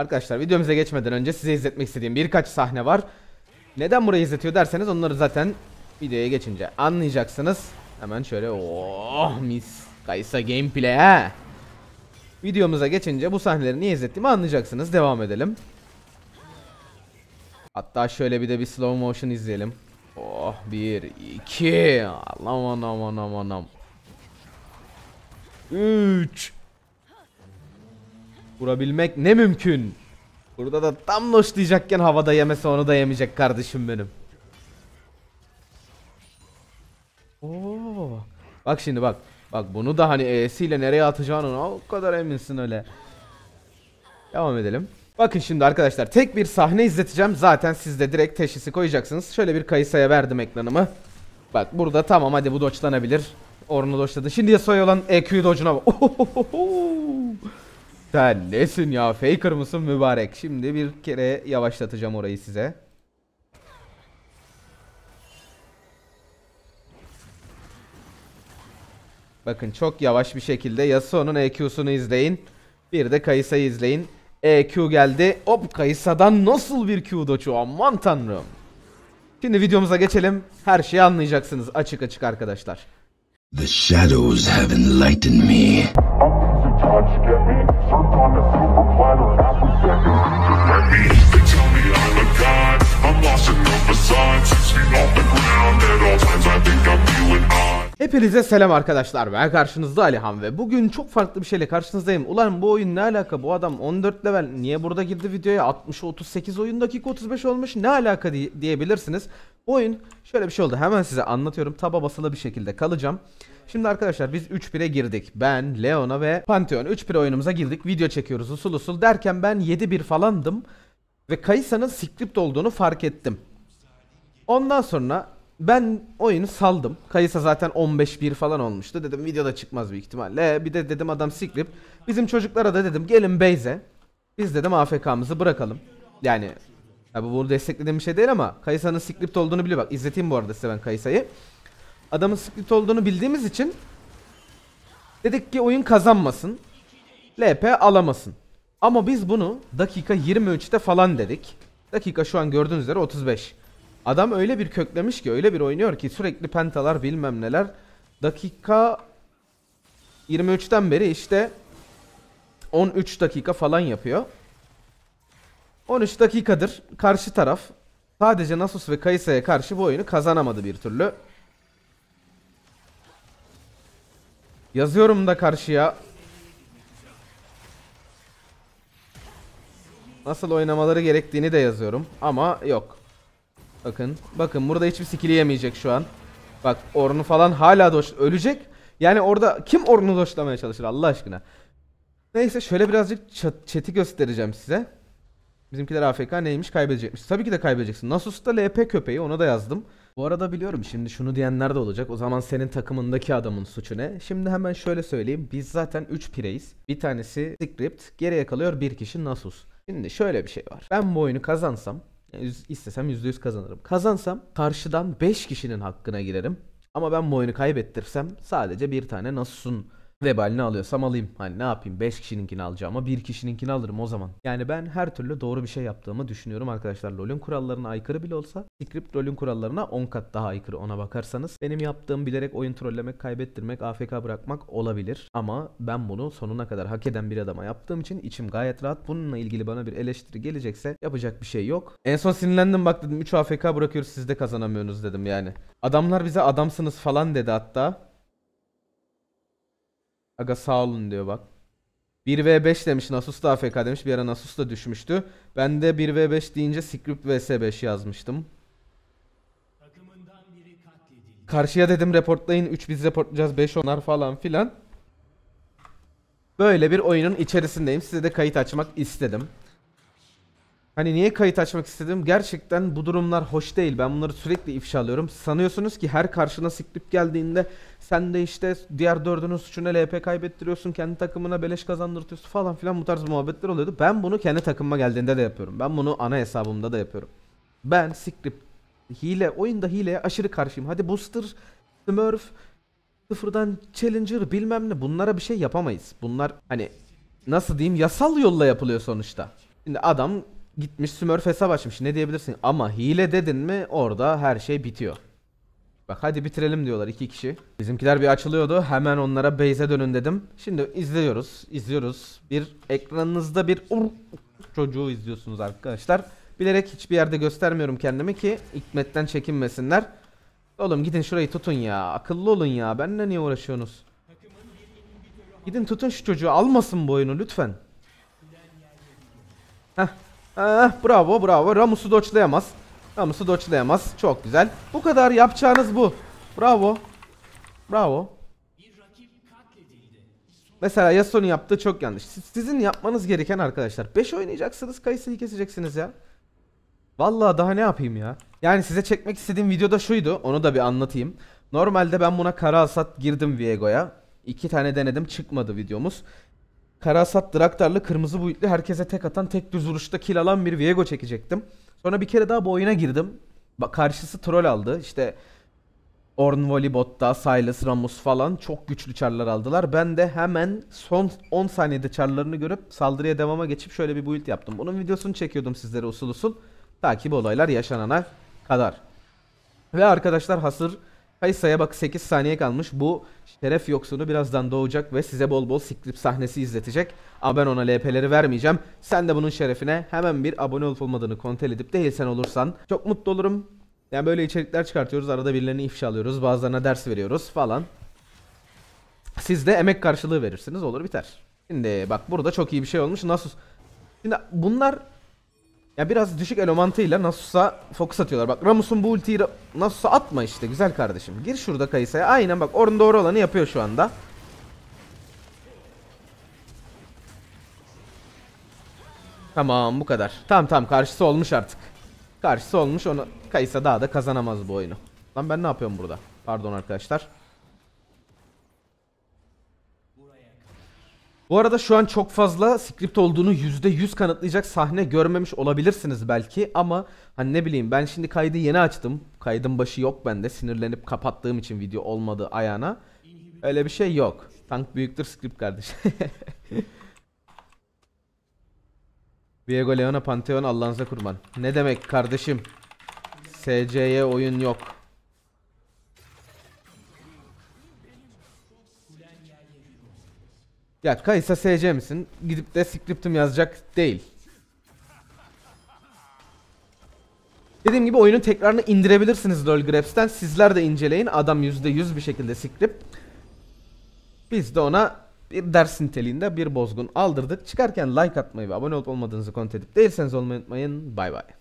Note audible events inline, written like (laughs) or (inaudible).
Arkadaşlar videomuza geçmeden önce size izletmek istediğim birkaç sahne var. Neden burayı izletiyor derseniz onları zaten videoya geçince anlayacaksınız. Hemen şöyle oh mis Kaysa gameplay ha. Videomuza geçince bu sahneleri niye izlettiğimi anlayacaksınız. Devam edelim. Hatta şöyle bir de bir slow motion izleyelim. Oh bir iki aman aman aman aman. Üç Kurabilmek ne mümkün. Burada da tam diyecekken havada yemese onu da yemeyecek kardeşim benim. Oo. Bak şimdi bak. Bak bunu da hani ile nereye atacağını o kadar eminsin öyle. Devam edelim. Bakın şimdi arkadaşlar tek bir sahne izleteceğim. Zaten siz de direkt teşhisi koyacaksınız. Şöyle bir Kayısa'ya verdim ekranımı. Bak burada tamam hadi bu doçlanabilir. Orunu doçladı. Şimdi Yasuo'ya olan EQ'yu docuna bak. (laughs) Sen nesin ya? Faker mısın mübarek? Şimdi bir kere yavaşlatacağım orayı size. Bakın çok yavaş bir şekilde Yasuo'nun EQ'sunu izleyin. Bir de Kayısa'yı izleyin. EQ geldi. Hop Kaysa'dan nasıl bir Q doçu aman tanrım. Şimdi videomuza geçelim. Her şeyi anlayacaksınız açık açık arkadaşlar. The shadows have enlightened me. Hepinize selam arkadaşlar ben karşınızda Alihan ve bugün çok farklı bir şeyle karşınızdayım. Ulan bu oyun ne alaka bu adam 14 level niye burada girdi videoya 60 38 oyun dakika 35 olmuş ne alaka diye, diyebilirsiniz. Oyun şöyle bir şey oldu. Hemen size anlatıyorum. Taba basılı bir şekilde kalacağım. Şimdi arkadaşlar biz 3-1'e girdik. Ben, Leona ve Pantheon 3-1 oyunumuza girdik. Video çekiyoruz usul usul derken ben 7-1 falandım. Ve Kaysa'nın script olduğunu fark ettim. Ondan sonra ben oyunu saldım. Kayısa zaten 15-1 falan olmuştu. Dedim videoda çıkmaz büyük ihtimalle. Bir de dedim adam siklip. Bizim çocuklara da dedim gelin Beyze. Biz dedim AFK'mızı bırakalım. Yani ya bu bunu desteklediğim bir şey değil ama Kayısa'nın script olduğunu biliyor. Bak izleteyim bu arada size ben Kayısa'yı. Adamın script olduğunu bildiğimiz için dedik ki oyun kazanmasın. LP alamasın. Ama biz bunu dakika 23'te falan dedik. Dakika şu an gördüğünüz üzere 35. Adam öyle bir köklemiş ki öyle bir oynuyor ki sürekli pentalar bilmem neler. Dakika 23'ten beri işte 13 dakika falan yapıyor. 13 dakikadır karşı taraf sadece Nasus ve Kayısa'ya karşı bu oyunu kazanamadı bir türlü. Yazıyorum da karşıya. Nasıl oynamaları gerektiğini de yazıyorum. Ama yok. Bakın. Bakın burada hiçbir skill'i yemeyecek şu an. Bak Orn'u falan hala doş ölecek. Yani orada kim Orn'u doşlamaya çalışır Allah aşkına. Neyse şöyle birazcık chat'i göstereceğim size. Bizimkiler AFK neymiş kaybedecekmiş. Tabii ki de kaybedeceksin. Nasus da LP köpeği ona da yazdım. Bu arada biliyorum şimdi şunu diyenler de olacak. O zaman senin takımındaki adamın suçu ne? Şimdi hemen şöyle söyleyeyim. Biz zaten 3 pireyiz. Bir tanesi Script. Geriye kalıyor bir kişi Nasus. Şimdi şöyle bir şey var. Ben bu oyunu kazansam istesem istesem %100 kazanırım. Kazansam karşıdan 5 kişinin hakkına girerim. Ama ben bu oyunu kaybettirsem sadece bir tane Nasus'un vebalini alıyorsam alayım. Hani ne yapayım 5 kişininkini alacağım ama 1 kişininkini alırım o zaman. Yani ben her türlü doğru bir şey yaptığımı düşünüyorum arkadaşlar. LoL'ün kurallarına aykırı bile olsa script LoL'ün kurallarına 10 kat daha aykırı ona bakarsanız. Benim yaptığım bilerek oyun trollemek, kaybettirmek, AFK bırakmak olabilir. Ama ben bunu sonuna kadar hak eden bir adama yaptığım için içim gayet rahat. Bununla ilgili bana bir eleştiri gelecekse yapacak bir şey yok. En son sinirlendim bak dedim 3 AFK bırakıyoruz siz de kazanamıyorsunuz dedim yani. Adamlar bize adamsınız falan dedi hatta. Aga sağ olun diyor bak. 1v5 demiş Nasus da AFK demiş. Bir ara Nasus da düşmüştü. Ben de 1v5 deyince Script vs5 yazmıştım. Karşıya dedim reportlayın 3 biz reportlayacağız 5 onlar falan filan. Böyle bir oyunun içerisindeyim. Size de kayıt açmak istedim. Hani niye kayıt açmak istedim? Gerçekten bu durumlar hoş değil. Ben bunları sürekli ifşalıyorum. Sanıyorsunuz ki her karşına siklip geldiğinde sen de işte diğer dördünün suçuna LP kaybettiriyorsun. Kendi takımına beleş kazandırtıyorsun falan filan bu tarz muhabbetler oluyordu. Ben bunu kendi takımıma geldiğinde de yapıyorum. Ben bunu ana hesabımda da yapıyorum. Ben siklip hile, oyunda hileye aşırı karşıyım. Hadi booster, smurf, sıfırdan challenger bilmem ne bunlara bir şey yapamayız. Bunlar hani nasıl diyeyim yasal yolla yapılıyor sonuçta. Şimdi adam gitmiş Smurf hesap açmış ne diyebilirsin ama hile dedin mi orada her şey bitiyor. Bak hadi bitirelim diyorlar iki kişi. Bizimkiler bir açılıyordu hemen onlara base'e dönün dedim. Şimdi izliyoruz izliyoruz bir ekranınızda bir ur çocuğu izliyorsunuz arkadaşlar. Bilerek hiçbir yerde göstermiyorum kendimi ki hikmetten çekinmesinler. Oğlum gidin şurayı tutun ya akıllı olun ya benimle niye uğraşıyorsunuz? Gidin tutun şu çocuğu almasın bu oyunu lütfen. Heh Ah, bravo bravo. Ramus'u doçlayamaz. Ramus'u doçlayamaz. Çok güzel. Bu kadar yapacağınız bu. Bravo. Bravo. Mesela Yasuo'nun yaptığı çok yanlış. Sizin yapmanız gereken arkadaşlar 5 oynayacaksınız, Kayısı'yı keseceksiniz ya. Vallahi daha ne yapayım ya? Yani size çekmek istediğim videoda şuydu. Onu da bir anlatayım. Normalde ben buna kara asat girdim Viego'ya. İki tane denedim çıkmadı videomuz. Karasat Draktar'lı kırmızı buitli herkese tek atan tek düz vuruşta kill alan bir Viego çekecektim. Sonra bir kere daha bu oyuna girdim. Bak karşısı troll aldı. İşte Orn Volibot'ta, Silas Ramos falan çok güçlü çarlar aldılar. Ben de hemen son 10 saniyede çarlarını görüp saldırıya devama geçip şöyle bir build yaptım. Bunun videosunu çekiyordum sizlere usul usul. Takip olaylar yaşanana kadar. Ve arkadaşlar hasır Kaysa'ya bak 8 saniye kalmış. Bu şeref yoksunu birazdan doğacak ve size bol bol siklip sahnesi izletecek. Ama ben ona LP'leri vermeyeceğim. Sen de bunun şerefine hemen bir abone olup olmadığını kontrol edip değil sen olursan çok mutlu olurum. Yani böyle içerikler çıkartıyoruz. Arada birilerini ifşa alıyoruz. Bazılarına ders veriyoruz falan. Siz de emek karşılığı verirsiniz. Olur biter. Şimdi bak burada çok iyi bir şey olmuş. Nasus. Şimdi bunlar ya biraz düşük elomantıyla mantığıyla Nasus'a fokus atıyorlar. Bak Ramus'un bu ultiyi Nasus'a atma işte güzel kardeşim. Gir şurada Kayısa'ya. Aynen bak orada doğru olanı yapıyor şu anda. Tamam bu kadar. Tamam tamam karşısı olmuş artık. Karşısı olmuş onu Kaysa daha da kazanamaz bu oyunu. Lan ben ne yapıyorum burada? Pardon arkadaşlar. Bu arada şu an çok fazla script olduğunu %100 kanıtlayacak sahne görmemiş olabilirsiniz belki ama hani ne bileyim ben şimdi kaydı yeni açtım. Kaydın başı yok bende sinirlenip kapattığım için video olmadı ayağına. Öyle bir şey yok. Tank büyüktür script kardeş. (laughs) Diego Leona Pantheon Allah'ınıza kurban. Ne demek kardeşim? SC'ye oyun yok. Ya Kaysa SC misin? Gidip de scriptim yazacak değil. Dediğim gibi oyunun tekrarını indirebilirsiniz LoL Grabs'ten. Sizler de inceleyin. Adam %100 bir şekilde script. Biz de ona bir ders niteliğinde bir bozgun aldırdık. Çıkarken like atmayı ve abone olup olmadığınızı kontrol edip değilseniz olmayı unutmayın. Bay bay.